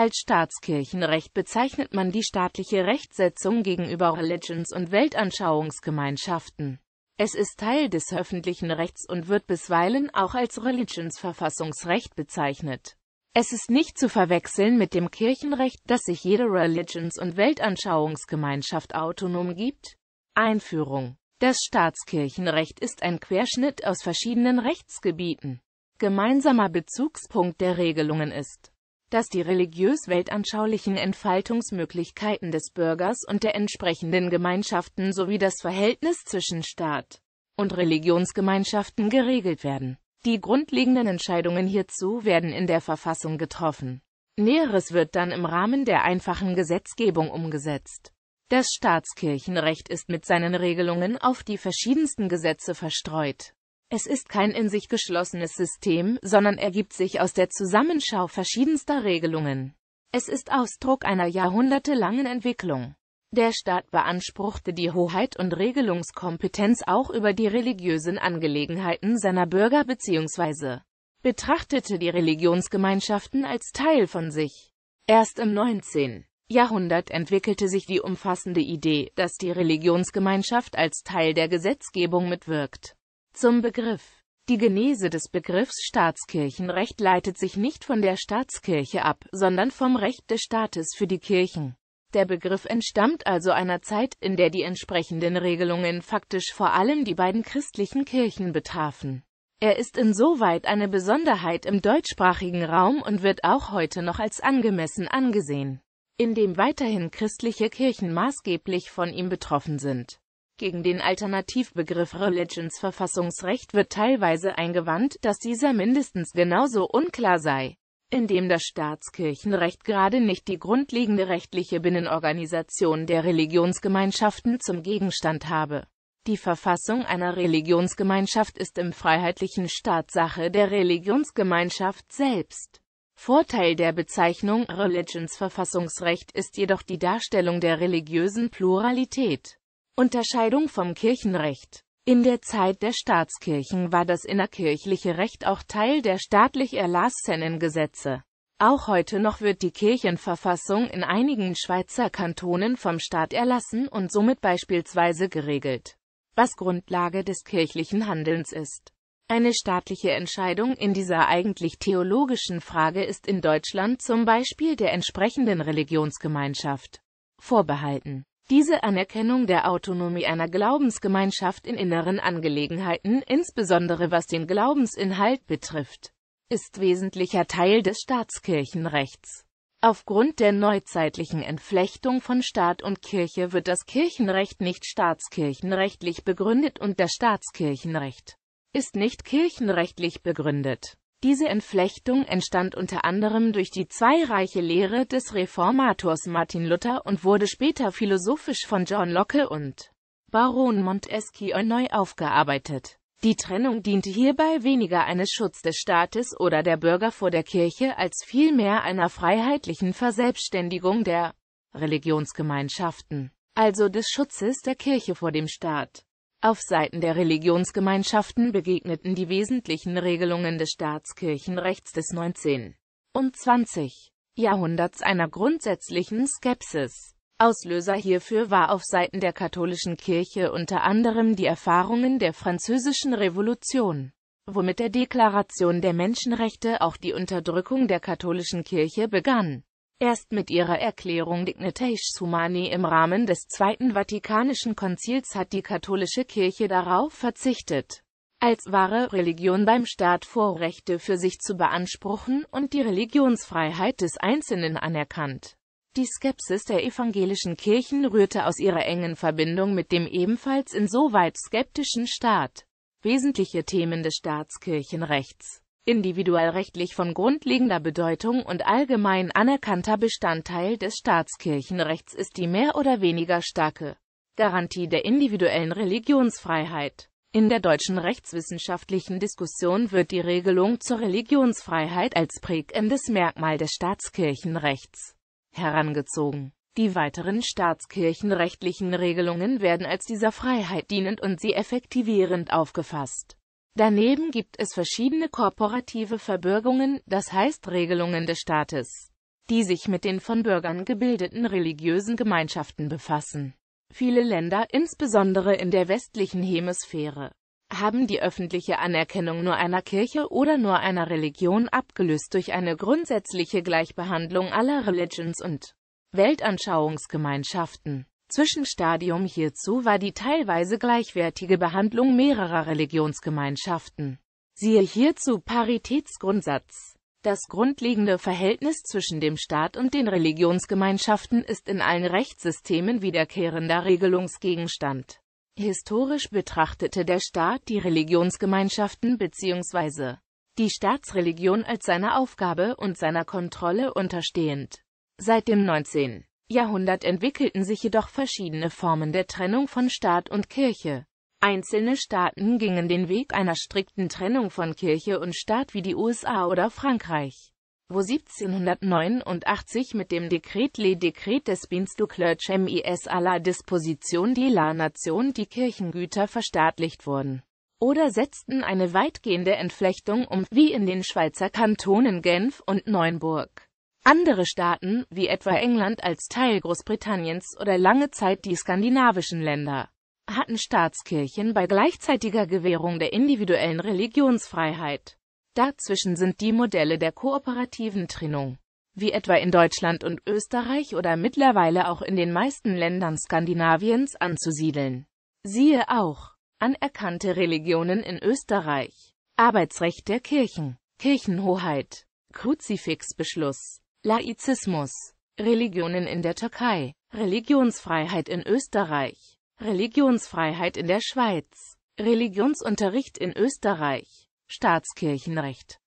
Als Staatskirchenrecht bezeichnet man die staatliche Rechtsetzung gegenüber Religions- und Weltanschauungsgemeinschaften. Es ist Teil des öffentlichen Rechts und wird bisweilen auch als Religionsverfassungsrecht bezeichnet. Es ist nicht zu verwechseln mit dem Kirchenrecht, das sich jede Religions- und Weltanschauungsgemeinschaft autonom gibt. Einführung Das Staatskirchenrecht ist ein Querschnitt aus verschiedenen Rechtsgebieten. Gemeinsamer Bezugspunkt der Regelungen ist dass die religiös-weltanschaulichen Entfaltungsmöglichkeiten des Bürgers und der entsprechenden Gemeinschaften sowie das Verhältnis zwischen Staat und Religionsgemeinschaften geregelt werden. Die grundlegenden Entscheidungen hierzu werden in der Verfassung getroffen. Näheres wird dann im Rahmen der einfachen Gesetzgebung umgesetzt. Das Staatskirchenrecht ist mit seinen Regelungen auf die verschiedensten Gesetze verstreut. Es ist kein in sich geschlossenes System, sondern ergibt sich aus der Zusammenschau verschiedenster Regelungen. Es ist Ausdruck einer jahrhundertelangen Entwicklung. Der Staat beanspruchte die Hoheit und Regelungskompetenz auch über die religiösen Angelegenheiten seiner Bürger bzw. betrachtete die Religionsgemeinschaften als Teil von sich. Erst im 19. Jahrhundert entwickelte sich die umfassende Idee, dass die Religionsgemeinschaft als Teil der Gesetzgebung mitwirkt. Zum Begriff Die Genese des Begriffs Staatskirchenrecht leitet sich nicht von der Staatskirche ab, sondern vom Recht des Staates für die Kirchen. Der Begriff entstammt also einer Zeit, in der die entsprechenden Regelungen faktisch vor allem die beiden christlichen Kirchen betrafen. Er ist insoweit eine Besonderheit im deutschsprachigen Raum und wird auch heute noch als angemessen angesehen, indem weiterhin christliche Kirchen maßgeblich von ihm betroffen sind. Gegen den Alternativbegriff Religionsverfassungsrecht wird teilweise eingewandt, dass dieser mindestens genauso unklar sei, indem das Staatskirchenrecht gerade nicht die grundlegende rechtliche Binnenorganisation der Religionsgemeinschaften zum Gegenstand habe. Die Verfassung einer Religionsgemeinschaft ist im freiheitlichen Staat Sache der Religionsgemeinschaft selbst. Vorteil der Bezeichnung Religionsverfassungsrecht ist jedoch die Darstellung der religiösen Pluralität. Unterscheidung vom Kirchenrecht In der Zeit der Staatskirchen war das innerkirchliche Recht auch Teil der staatlich erlassenen Gesetze. Auch heute noch wird die Kirchenverfassung in einigen Schweizer Kantonen vom Staat erlassen und somit beispielsweise geregelt, was Grundlage des kirchlichen Handelns ist. Eine staatliche Entscheidung in dieser eigentlich theologischen Frage ist in Deutschland zum Beispiel der entsprechenden Religionsgemeinschaft vorbehalten. Diese Anerkennung der Autonomie einer Glaubensgemeinschaft in inneren Angelegenheiten, insbesondere was den Glaubensinhalt betrifft, ist wesentlicher Teil des Staatskirchenrechts. Aufgrund der neuzeitlichen Entflechtung von Staat und Kirche wird das Kirchenrecht nicht staatskirchenrechtlich begründet und das Staatskirchenrecht ist nicht kirchenrechtlich begründet. Diese Entflechtung entstand unter anderem durch die zweireiche Lehre des Reformators Martin Luther und wurde später philosophisch von John Locke und Baron Montesquieu neu aufgearbeitet. Die Trennung diente hierbei weniger eines Schutz des Staates oder der Bürger vor der Kirche als vielmehr einer freiheitlichen Verselbstständigung der Religionsgemeinschaften, also des Schutzes der Kirche vor dem Staat. Auf Seiten der Religionsgemeinschaften begegneten die wesentlichen Regelungen des Staatskirchenrechts des 19. und 20. Jahrhunderts einer grundsätzlichen Skepsis. Auslöser hierfür war auf Seiten der katholischen Kirche unter anderem die Erfahrungen der französischen Revolution, womit der Deklaration der Menschenrechte auch die Unterdrückung der katholischen Kirche begann. Erst mit ihrer Erklärung Dignitatis Humani im Rahmen des Zweiten Vatikanischen Konzils hat die katholische Kirche darauf verzichtet, als wahre Religion beim Staat Vorrechte für sich zu beanspruchen und die Religionsfreiheit des Einzelnen anerkannt. Die Skepsis der evangelischen Kirchen rührte aus ihrer engen Verbindung mit dem ebenfalls insoweit skeptischen Staat. Wesentliche Themen des Staatskirchenrechts individuellrechtlich von grundlegender Bedeutung und allgemein anerkannter Bestandteil des Staatskirchenrechts ist die mehr oder weniger starke Garantie der individuellen Religionsfreiheit. In der deutschen rechtswissenschaftlichen Diskussion wird die Regelung zur Religionsfreiheit als prägendes Merkmal des Staatskirchenrechts herangezogen. Die weiteren staatskirchenrechtlichen Regelungen werden als dieser Freiheit dienend und sie effektivierend aufgefasst. Daneben gibt es verschiedene korporative Verbürgungen, das heißt Regelungen des Staates, die sich mit den von Bürgern gebildeten religiösen Gemeinschaften befassen. Viele Länder, insbesondere in der westlichen Hemisphäre, haben die öffentliche Anerkennung nur einer Kirche oder nur einer Religion abgelöst durch eine grundsätzliche Gleichbehandlung aller Religions und Weltanschauungsgemeinschaften. Zwischenstadium hierzu war die teilweise gleichwertige Behandlung mehrerer Religionsgemeinschaften. Siehe hierzu Paritätsgrundsatz. Das grundlegende Verhältnis zwischen dem Staat und den Religionsgemeinschaften ist in allen Rechtssystemen wiederkehrender Regelungsgegenstand. Historisch betrachtete der Staat die Religionsgemeinschaften bzw. die Staatsreligion als seiner Aufgabe und seiner Kontrolle unterstehend. Seit dem 19. Jahrhundert entwickelten sich jedoch verschiedene Formen der Trennung von Staat und Kirche. Einzelne Staaten gingen den Weg einer strikten Trennung von Kirche und Staat wie die USA oder Frankreich, wo 1789 mit dem Dekret Le Dekret des Bins du Clerge mis à la Disposition de la Nation die Kirchengüter verstaatlicht wurden. Oder setzten eine weitgehende Entflechtung um, wie in den Schweizer Kantonen Genf und Neuenburg. Andere Staaten, wie etwa England als Teil Großbritanniens oder lange Zeit die skandinavischen Länder, hatten Staatskirchen bei gleichzeitiger Gewährung der individuellen Religionsfreiheit. Dazwischen sind die Modelle der kooperativen Trennung, wie etwa in Deutschland und Österreich oder mittlerweile auch in den meisten Ländern Skandinaviens anzusiedeln. Siehe auch Anerkannte Religionen in Österreich Arbeitsrecht der Kirchen Kirchenhoheit Kruzifixbeschluss Laizismus Religionen in der Türkei Religionsfreiheit in Österreich Religionsfreiheit in der Schweiz Religionsunterricht in Österreich Staatskirchenrecht